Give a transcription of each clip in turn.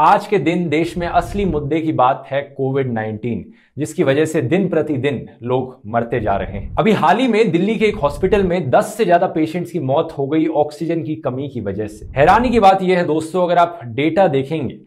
आज के दिन देश में असली मुद्दे की बात है कोविड 19 जिसकी वजह से दिन प्रतिदिन लोग मरते जा रहे हैं अभी हाल ही में दिल्ली के एक हॉस्पिटल में 10 से ज्यादा पेशेंट्स की मौत हो गई ऑक्सीजन की कमी की वजह से हैरानी की बात यह है दोस्तों अगर आप डेटा देखेंगे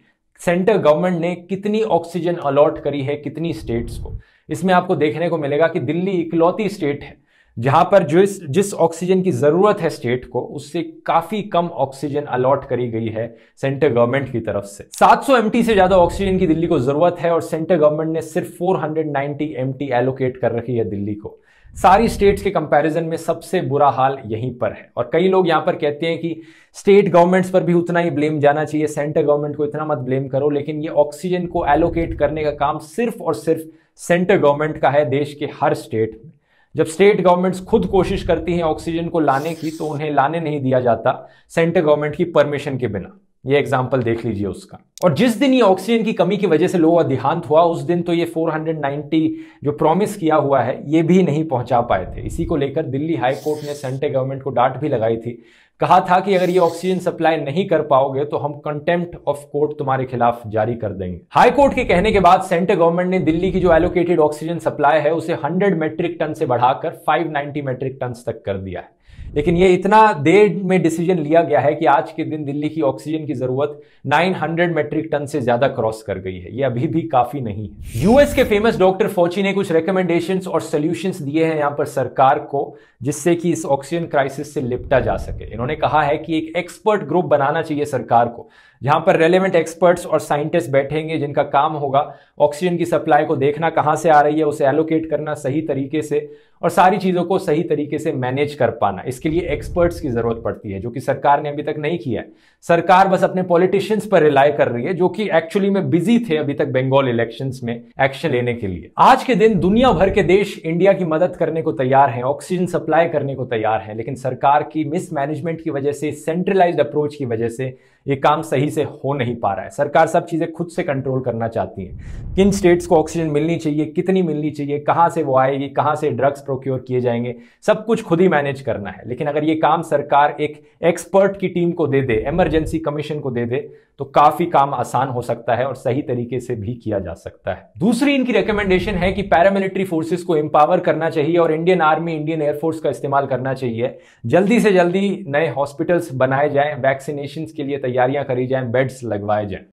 सेंट्रल गवर्नमेंट ने कितनी ऑक्सीजन अलॉट करी है कितनी स्टेट्स को इसमें आपको देखने को मिलेगा कि दिल्ली इकलौती स्टेट है जहां पर इस जिस ऑक्सीजन की ज़रूरत है स्टेट को उससे काफ़ी कम ऑक्सीजन अलॉट करी गई है सेंटर गवर्नमेंट की तरफ से 700 सौ से ज़्यादा ऑक्सीजन की दिल्ली को ज़रूरत है और सेंटर गवर्नमेंट ने सिर्फ 490 एमटी एलोकेट कर रखी है दिल्ली को सारी स्टेट्स के कंपैरिजन में सबसे बुरा हाल यहीं पर है और कई लोग यहाँ पर कहते हैं कि स्टेट गवर्नमेंट्स पर भी उतना ही ब्लेम जाना चाहिए सेंटर गवर्नमेंट को इतना मत ब्लेम करो लेकिन ये ऑक्सीजन को एलोकेट करने का काम सिर्फ और सिर्फ सेंटर गवर्नमेंट का है देश के हर स्टेट में जब स्टेट गवर्नमेंट्स खुद कोशिश करती हैं ऑक्सीजन को लाने की तो उन्हें लाने नहीं दिया जाता सेंट्रल गवर्नमेंट की परमिशन के बिना ये एग्जाम्पल देख लीजिए उसका और जिस दिन ये ऑक्सीजन की कमी की वजह से लोगों का देहांत हुआ उस दिन तो ये 490 जो प्रॉमिस किया हुआ है ये भी नहीं पहुंचा पाए थे इसी को लेकर दिल्ली हाई कोर्ट ने सेंट्रल गवर्नमेंट को डांट भी लगाई थी कहा था कि अगर ये ऑक्सीजन सप्लाई नहीं कर पाओगे तो हम कंटेम्प्ट ऑफ कोर्ट तुम्हारे खिलाफ जारी कर देंगे हाई कोर्ट के कहने के बाद सेंट्रल गवर्नमेंट ने दिल्ली की जो एलोकेटेड ऑक्सीजन सप्लाई है उसे 100 मेट्रिक टन से बढ़ाकर 590 मेट्रिक टन तक कर दिया है लेकिन ये इतना देर में डिसीजन लिया गया है कि आज के दिन दिल्ली की ऑक्सीजन की जरूरत 900 मेट्रिक टन से ज्यादा क्रॉस कर गई है ये अभी भी काफी नहीं है यूएस के फेमस डॉक्टर फोची ने कुछ रिकमेंडेशन और सोल्यूशन दिए हैं यहां पर सरकार को जिससे कि इस ऑक्सीजन क्राइसिस से निपटा जा सके इन्होंने कहा है कि एक एक्सपर्ट ग्रुप बनाना चाहिए सरकार को जहां पर रेलेवेंट एक्सपर्ट्स और साइंटिस्ट बैठेंगे जिनका काम होगा ऑक्सीजन की सप्लाई को देखना कहां से आ रही है उसे एलोकेट करना सही तरीके से और सारी चीजों को सही तरीके से मैनेज कर पाना पाना इसके लिए एक्सपर्ट्स की जरूरत पड़ती है जो कि सरकार ने अभी तक नहीं किया है सरकार बस अपने पॉलिटिशियंस पर रिलाय कर रही है जो कि एक्चुअली में बिजी थे अभी तक बंगाल इलेक्शन में एक्शन लेने के लिए आज के दिन दुनिया भर के देश इंडिया की मदद करने को तैयार है ऑक्सीजन सप्लाई करने को तैयार है लेकिन सरकार की मिसमैनेजमेंट की वजह से सेंट्रलाइज अप्रोच की वजह से ये काम सही से हो नहीं पा रहा है सरकार सब चीज़ें खुद से कंट्रोल करना चाहती है किन स्टेट्स को ऑक्सीजन मिलनी चाहिए कितनी मिलनी चाहिए कहाँ से वो आएगी कहाँ से ड्रग्स प्रोक्योर किए जाएंगे सब कुछ खुद ही मैनेज करना है लेकिन अगर ये काम सरकार एक एक्सपर्ट की टीम को दे दे एमरजेंसी कमीशन को दे दे तो काफी काम आसान हो सकता है और सही तरीके से भी किया जा सकता है दूसरी इनकी रिकमेंडेशन है कि पैरामिलिट्री फोर्सेस को एम्पावर करना चाहिए और इंडियन आर्मी इंडियन एयरफोर्स का इस्तेमाल करना चाहिए जल्दी से जल्दी नए हॉस्पिटल्स बनाए जाएं वैक्सीनेशन के लिए तैयारियां करी जाएं बेड्स लगवाए जाएं